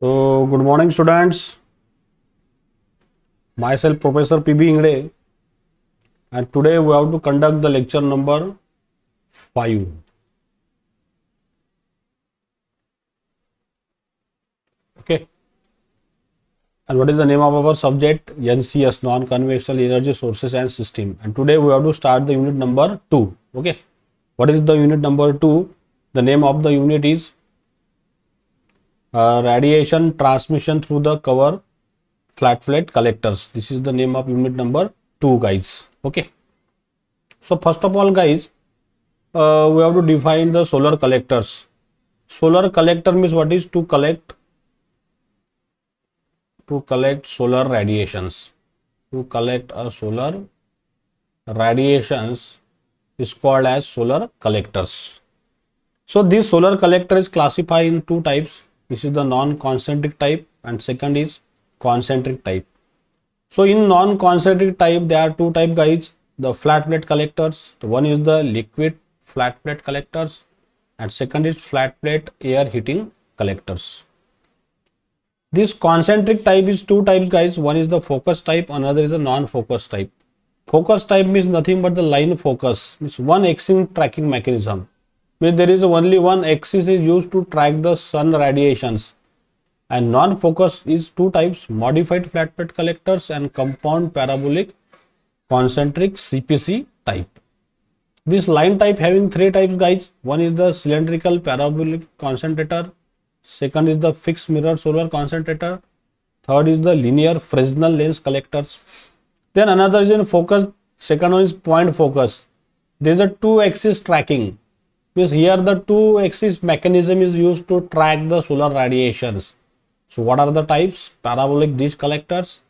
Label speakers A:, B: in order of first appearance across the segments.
A: So, good morning students. Myself Professor P.B. Ingre and today we have to conduct the lecture number 5. Okay. And what is the name of our subject? NCS, Non-Conventional Energy Sources and System. And today we have to start the unit number 2. Okay. What is the unit number 2? The name of the unit is uh, radiation transmission through the cover flat plate collectors. This is the name of unit number 2 guys. Okay. So, first of all guys, uh, we have to define the solar collectors. Solar collector means what is to collect? To collect solar radiations. To collect a solar radiations is called as solar collectors. So, this solar collector is classified in two types this is the non-concentric type and second is concentric type. So in non-concentric type, there are two type guys, the flat plate collectors. The one is the liquid flat plate collectors and second is flat plate air heating collectors. This concentric type is two types guys. One is the focus type, another is the non-focus type. Focus type means nothing but the line focus. It's one axis tracking mechanism where there is only one axis is used to track the sun radiations and non-focus is two types modified flat plate collectors and compound parabolic concentric CPC type. This line type having three types guys. One is the cylindrical parabolic concentrator. Second is the fixed mirror solar concentrator. Third is the linear Fresnel lens collectors. Then another is in focus. Second one is point focus. There is a two axis tracking because here the two axis mechanism is used to track the solar radiations. So what are the types? Parabolic dish collectors,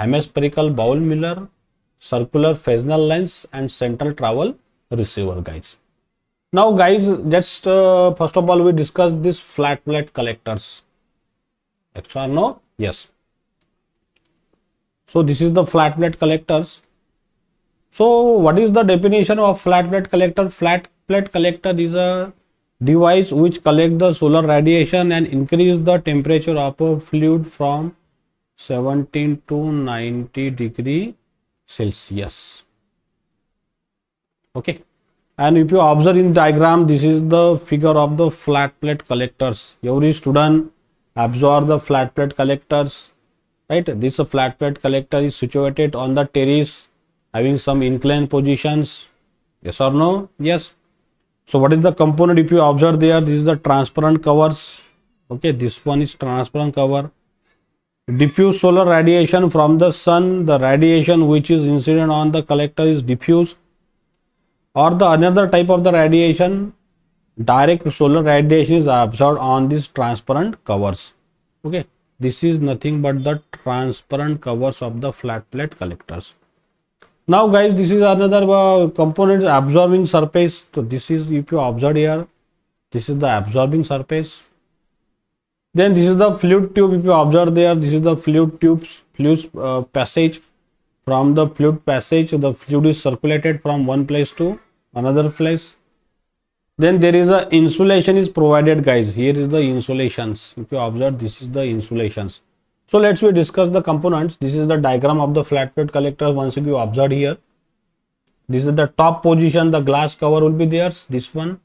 A: hemispherical bowl miller, circular Fresnel lens and central travel receiver guys. Now guys, just uh, first of all we discuss this flat plate collectors. X or no? Yes. So this is the flat plate collectors. So what is the definition of flat plate collector? Flat plate collector is a device which collect the solar radiation and increase the temperature of a fluid from 17 to 90 degree Celsius. Okay. And if you observe in diagram, this is the figure of the flat plate collectors. Every student absorb the flat plate collectors, right? This flat plate collector is situated on the terrace having some inclined positions yes or no yes so what is the component if you observe there this is the transparent covers okay this one is transparent cover diffuse solar radiation from the sun the radiation which is incident on the collector is diffuse or the another type of the radiation direct solar radiation is absorbed on these transparent covers okay this is nothing but the transparent covers of the flat plate collectors now guys this is another uh, component absorbing surface so this is if you observe here this is the absorbing surface then this is the fluid tube if you observe there this is the fluid tubes fluid uh, passage from the fluid passage the fluid is circulated from one place to another place then there is a insulation is provided guys here is the insulations if you observe this is the insulations so let's we discuss the components. This is the diagram of the flat plate collector. Once you observe here, this is the top position. The glass cover will be there. This one.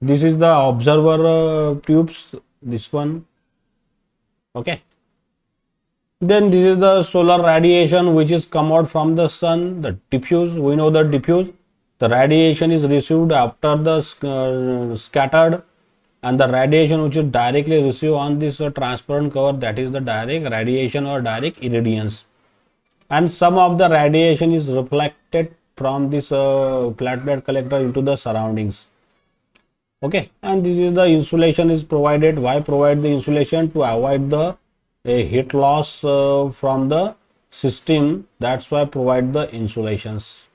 A: This is the observer uh, tubes. This one. Okay. Then this is the solar radiation which is come out from the sun. The diffuse. We know the diffuse. The radiation is received after the uh, scattered and the radiation which is directly received on this uh, transparent cover that is the direct radiation or direct irradiance and some of the radiation is reflected from this uh, flat plate collector into the surroundings okay and this is the insulation is provided why provide the insulation to avoid the uh, heat loss uh, from the system that's why provide the insulations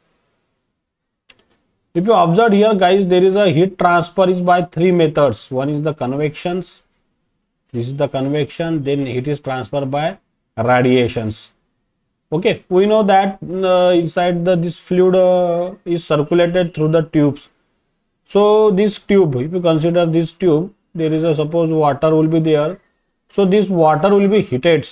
A: if you observe here guys, there is a heat transfer is by three methods. One is the convections. This is the convection. Then heat is transferred by radiations. Okay. We know that uh, inside the this fluid uh, is circulated through the tubes. So this tube, if you consider this tube, there is a suppose water will be there. So this water will be heated.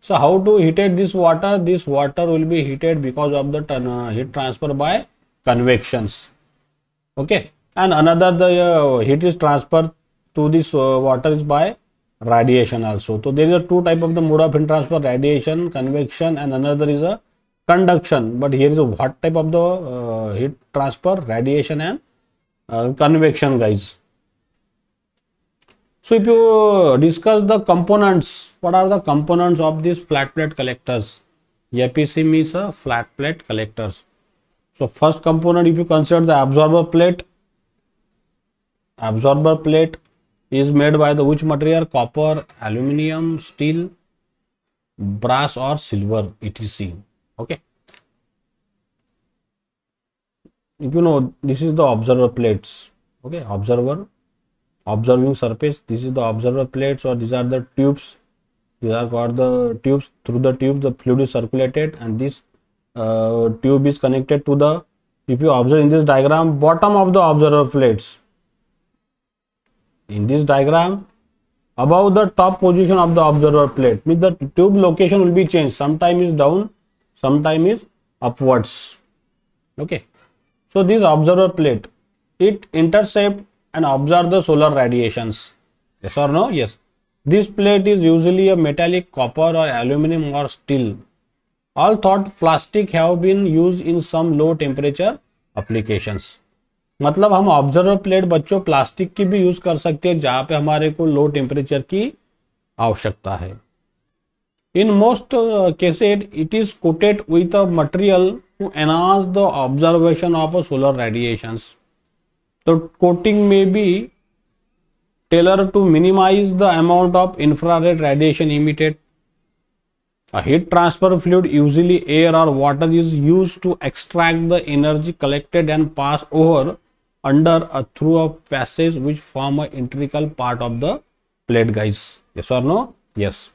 A: So how to heated this water? This water will be heated because of the uh, heat transfer by convections okay and another the uh, heat is transferred to this uh, water is by radiation also so there is a two type of the mode of heat transfer radiation convection and another is a conduction but here is a what type of the uh, heat transfer radiation and uh, convection guys so if you discuss the components what are the components of these flat plate collectors apc means a flat plate collectors so first component, if you consider the absorber plate, absorber plate is made by the which material? Copper, aluminium, steel, brass or silver, etc. Okay. If you know, this is the observer plates. Okay, observer, observing surface. This is the observer plates or these are the tubes. These are called the tubes. Through the tube, the fluid is circulated and this uh, tube is connected to the if you observe in this diagram bottom of the observer plates in this diagram above the top position of the observer plate means the tube location will be changed sometime is down sometime is upwards okay so this observer plate it intercept and observe the solar radiations yes or no yes this plate is usually a metallic copper or aluminum or steel all thought plastic have been used in some low temperature applications मतलब हम observer plate बच्चों plastic की भी use कर सकते हैं जहां पे हमारे को लो टेम्परेचर की आवश्यकता है in most cases it is coated with a material to enhance the observation of a solar radiations तो कोटिंग में भी tailor to minimize the amount of infrared radiation emitted A heat transfer fluid, usually air or water, is used to extract the energy collected and pass over under a through a passage which form a integral part of the plate guys. Yes or no? Yes.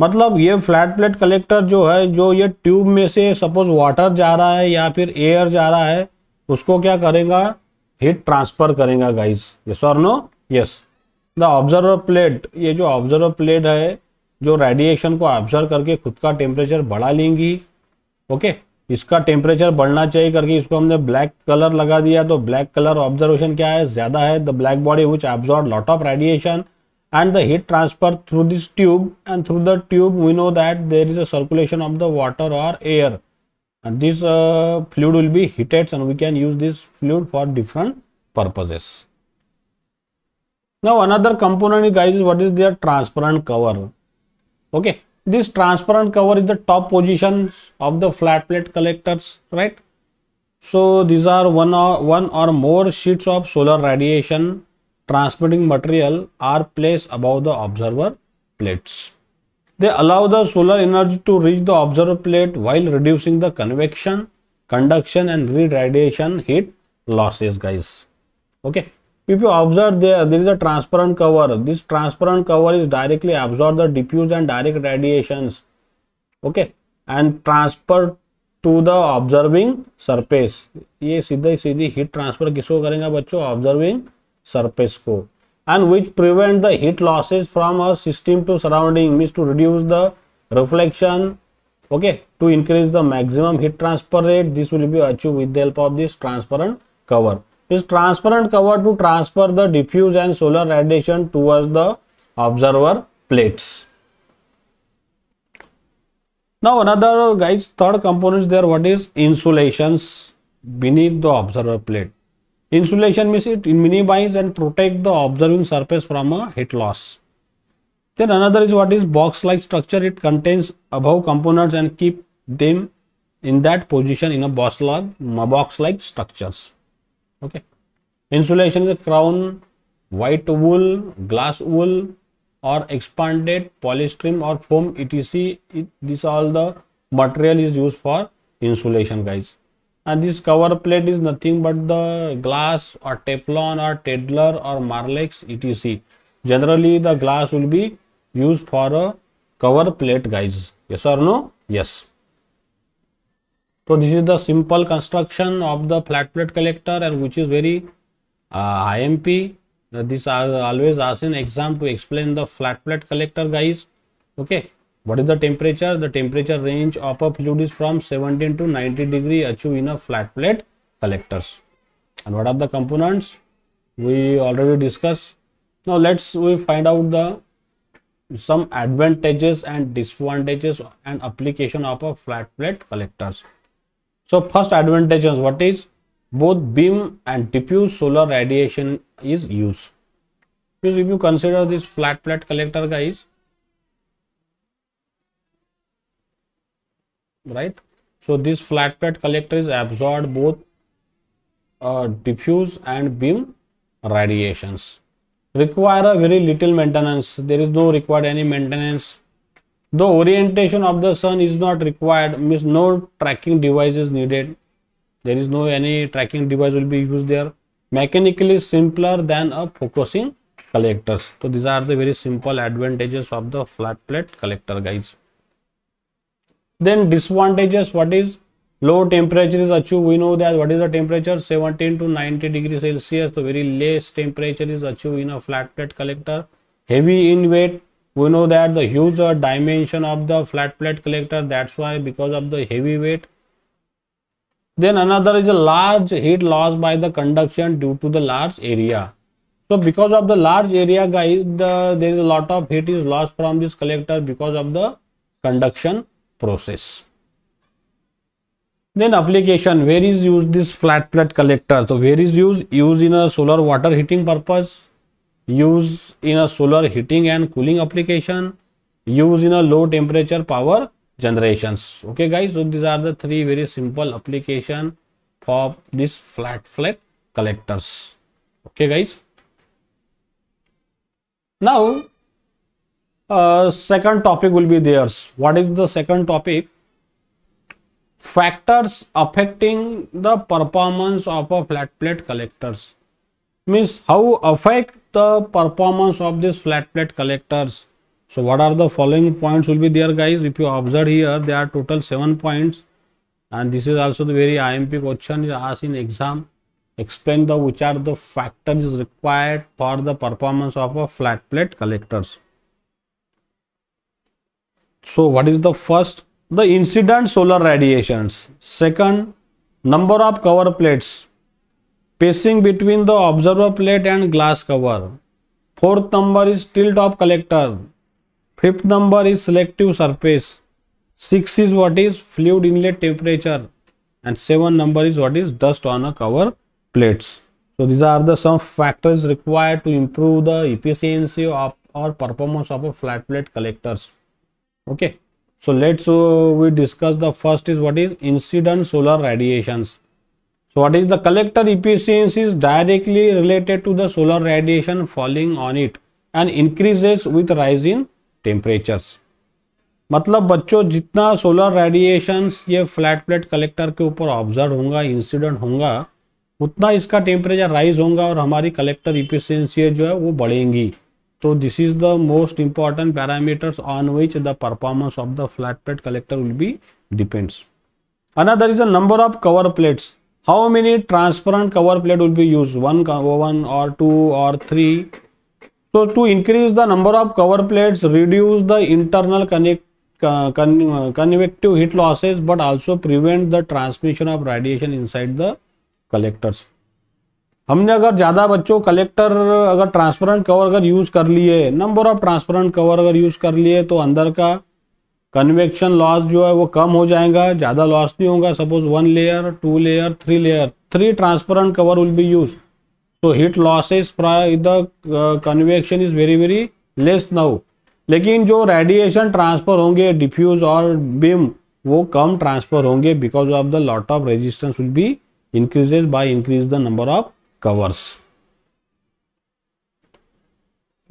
A: मतलब ये flat plate collector जो है जो ये tube में से suppose water जा रहा है या फिर एयर जा रहा है उसको क्या करेगा हीट ट्रांसफर करेगा गाइस यस और no yes the observer plate ये जो ऑब्जर्वर प्लेट है जो रेडिएशन को ऑब्जर्व करके खुद का टेम्परेचर बढ़ा लेंगी ओके इसका टेम्परेचर बढ़ना चाहिए करके इसको हमने ब्लैक कलर लगा दिया तो ब्लैक कलर ऑब्जर्वेशन क्या है ज्यादा है the black body which observe lot of radiation and the heat transfer through this tube and through the tube we know that there is a circulation of the water और air and this fluid will be heated and we can use this fluid for different purposes Now another component, guys, what is their transparent cover? okay this transparent cover is the top positions of the flat plate collectors right so these are one or one or more sheets of solar radiation transmitting material are placed above the observer plates they allow the solar energy to reach the observer plate while reducing the convection conduction and grid radiation heat losses guys okay if you observe there, there is a transparent cover. This transparent cover is directly absorb the diffuse and direct radiations, okay, and transfer to the observing surface. ये सीधा सीधी heat transfer किसको करेंगे बच्चों observing surface को. And which prevent the heat losses from a system to surrounding means to reduce the reflection, okay, to increase the maximum heat transfer rate. This will be achieved with the help of this transparent cover is transparent cover to transfer the diffuse and solar radiation towards the observer plates. Now another guys third components there what is insulations beneath the observer plate. Insulation means it minimizes and protect the observing surface from a heat loss. Then another is what is box-like structure. It contains above components and keep them in that position in a box-like box -like structures. Okay insulation crown white wool glass wool और expanded polystyrene और foam etc this all the material is use for insulation guys and this cover plate is nothing but the glass और teflon और Tedlar और Marlex etc generally the glass will be use for a cover plate guys yes और no yes So this is the simple construction of the flat plate collector and which is very uh, IMP. Uh, this are always asked in exam to explain the flat plate collector guys. Okay. What is the temperature? The temperature range of a fluid is from 17 to 90 degree achieved in a flat plate collectors. And what are the components? We already discussed. Now let's we find out the some advantages and disadvantages and application of a flat plate collectors. So first advantage is what is both beam and diffuse solar radiation is used. Because if you consider this flat plate collector guys, right? So this flat plate collector is absorbed both uh, diffuse and beam radiations. Require a very little maintenance. There is no required any maintenance the orientation of the sun is not required, means no tracking device is needed. There is no any tracking device will be used there. Mechanically simpler than a focusing collectors. So these are the very simple advantages of the flat plate collector guys. Then disadvantages, what is low temperature is achieved we know that what is the temperature 17 to 90 degrees celsius the very less temperature is achieved in a flat plate collector heavy in weight we know that the huge uh, dimension of the flat plate collector that's why because of the heavy weight then another is a large heat loss by the conduction due to the large area so because of the large area guys the there is a lot of heat is lost from this collector because of the conduction process then application where is used this flat plate collector so where is used used in a solar water heating purpose use in a solar heating and cooling application, use in a low temperature power generations. Okay guys, so these are the three very simple application for this flat flap collectors. Okay guys. Now, uh, second topic will be theirs. What is the second topic? Factors affecting the performance of a flat plate collectors means how affect the performance of these flat plate collectors so what are the following points will be there guys if you observe here there are total seven points and this is also the very imp question is asked in exam explain the which are the factors required for the performance of a flat plate collectors so what is the first the incident solar radiations second number of cover plates spacing between the observer plate and glass cover. Fourth number is tilt of collector. Fifth number is selective surface. Six is what is fluid inlet temperature. And seven number is what is dust on a cover plates. So these are the some factors required to improve the efficiency of or performance of a flat plate collectors. Okay. So let's uh, we discuss the first is what is incident solar radiations. So what is the collector efficiency is directly related to the solar radiation falling on it and increases with rise in temperatures. मतलब बच्चों जितना solar radiations ये flat plate collector के ऊपर observe होगा incident होगा उतना इसका टेम्परेचर राइज होगा और हमारी कलेक्टर इफिशियंसी जो है वो बढ़ेंगी तो this is the most important parameters on which the performance of the flat plate collector will be depends another is the number of cover plates how many transparent cover plate will be use one one और two और three तो to increase the number of cover plates reduce the internal convective heat losses but also prevent the transmission of radiation inside the collectors हमने अगर ज़्यादा बच्चों collector अगर transparent cover अगर use कर लिए नंबर ऑफ ट्रांसपेरेंट कवर अगर use कर लिए तो अंदर का कन्वेक्शन लॉस जो है वो कम हो जाएगा ज़्यादा लॉस नहीं होगा suppose one layer two layer three layer three transparent cover will be use so तो heat losses the convection is very very less now लेकिन जो रेडिएशन ट्रांसफ़र होंगे डिफ्यूज और बिम वो कम ट्रांसफ़र होंगे because of the lot of resistance will be increases by increase the number of covers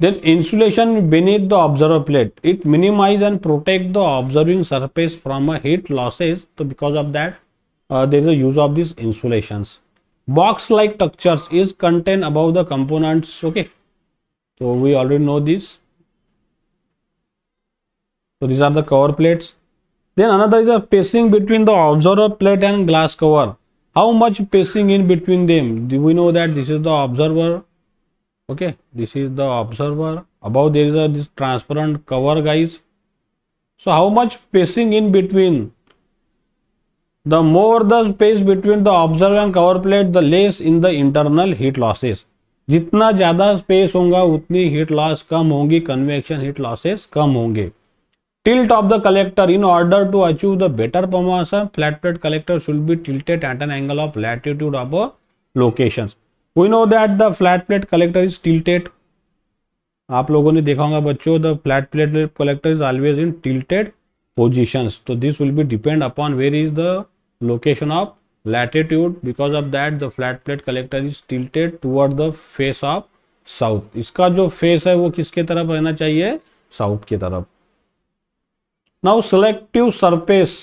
A: Then insulation beneath the observer plate, it minimize and protect the observing surface from a heat losses. So because of that, uh, there is a use of these insulations. Box-like structures is contained above the components. Okay, so we already know this. So these are the cover plates. Then another is a spacing between the observer plate and glass cover. How much spacing in between them? Do we know that this is the observer okay this is the observer above there is a this transparent cover guys so how much spacing in between the more the space between the observer and cover plate the less in the internal heat losses जितना ज़्यादा space होगा उतनी heat loss कम होगी convection heat losses कम होंगे tilt of the collector in order to achieve the better performance flat plate collector should be tilted at an angle of latitude above locations we know that the flat plate collector is tilted आप लोगों ने देखा होगा बच्चों the flat plate collector is always in tilted positions तो this will be depend upon where is the location of latitude because of that the flat plate collector is tilted toward the face of south इसका जो face है वो किसके तरफ रहना चाहिए south की तरफ now selective surface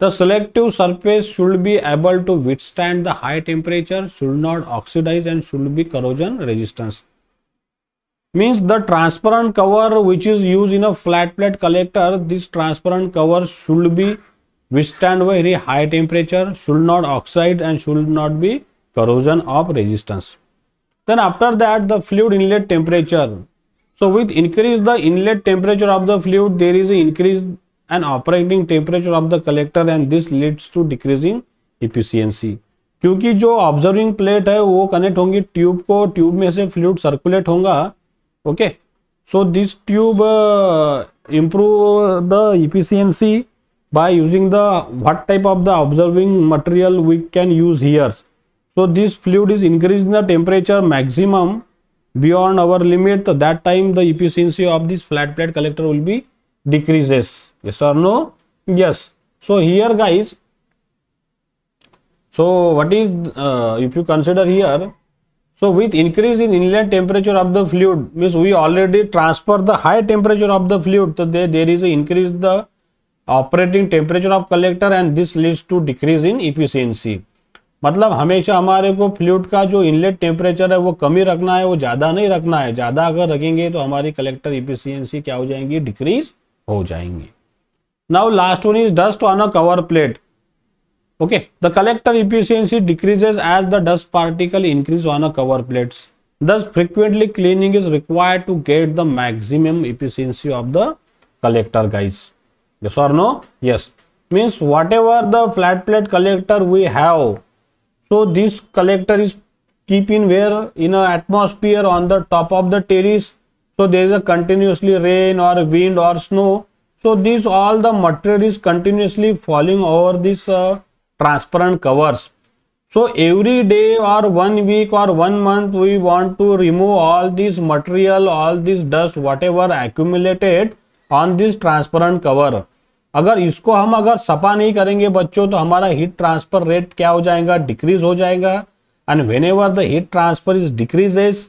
A: The selective surface should be able to withstand the high temperature, should not oxidize and should be corrosion resistance. Means the transparent cover which is used in a flat plate collector, this transparent cover should be withstand very high temperature, should not oxide and should not be corrosion of resistance. Then after that the fluid inlet temperature. So with increase the inlet temperature of the fluid there is increase and operating temperature of the collector and this leads to decreasing efficiency क्योंकि जो observing plate है वो connect होंगी tube को tube में से fluid circulate होगा okay so this tube improve the efficiency by using the what type of the observing material we can use here's so this fluid is increase the temperature maximum beyond our limit that time the efficiency of this flat plate collector will be decreases yes or no yes so here guys so what is uh, if you consider here so with increase in inlet temperature of the fluid means we already transfer the high temperature of the fluid so there, there is a increase the operating temperature of collector and this leads to decrease in efficiency मतलब हमेशा हमारे को fluid का जो inlet temperature है वो कम ही रखना है वो ज़्यादा नहीं रखना है ज़्यादा अगर रखेंगे तो हमारी कलेक्टर इफिशियंसी क्या हो जाएंगी डिक्रीज हो जाएंगी Now last one is dust on a cover plate. Okay, the collector efficiency decreases as the dust particle increase on a cover plates. Thus frequently cleaning is required to get the maximum efficiency of the collector guys. Yes or no? Yes. Means whatever the flat plate collector we have, so this collector is keep in where in an atmosphere on the top of the terrace. So there is a continuously rain or wind or snow so this all the material is continuously falling over this uh, transparent covers so every day or one week or one month we want to remove all this material all this dust whatever accumulated on this transparent cover अगर इसको हम अगर सफा नहीं करेंगे बच्चों तो हमारा हीट ट्रांसफर रेट क्या हो जाएगा डिक्रीज हो जाएगा and whenever the heat transfer is decreases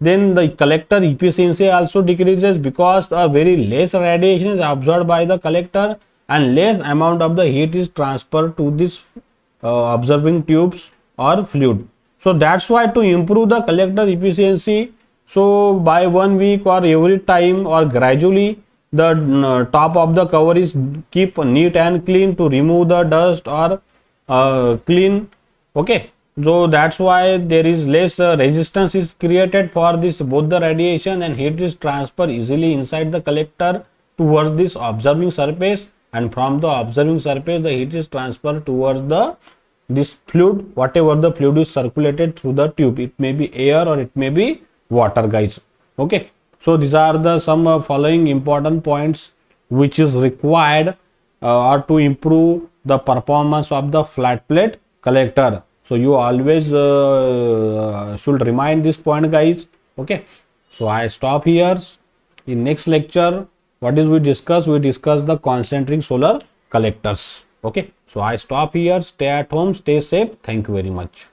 A: then the collector efficiency also decreases because a very less radiation is absorbed by the collector and less amount of the heat is transferred to this uh, observing tubes or fluid. So that's why to improve the collector efficiency, so by one week or every time or gradually the uh, top of the cover is keep neat and clean to remove the dust or uh, clean okay so that's why there is less uh, resistance is created for this both the radiation and heat is transfer easily inside the collector towards this observing surface and from the observing surface the heat is transferred towards the this fluid whatever the fluid is circulated through the tube it may be air or it may be water guys okay so these are the some uh, following important points which is required uh, or to improve the performance of the flat plate collector so you always uh, should remind this point guys okay so i stop here in next lecture what is we discuss we discuss the concentric solar collectors okay so i stop here stay at home stay safe thank you very much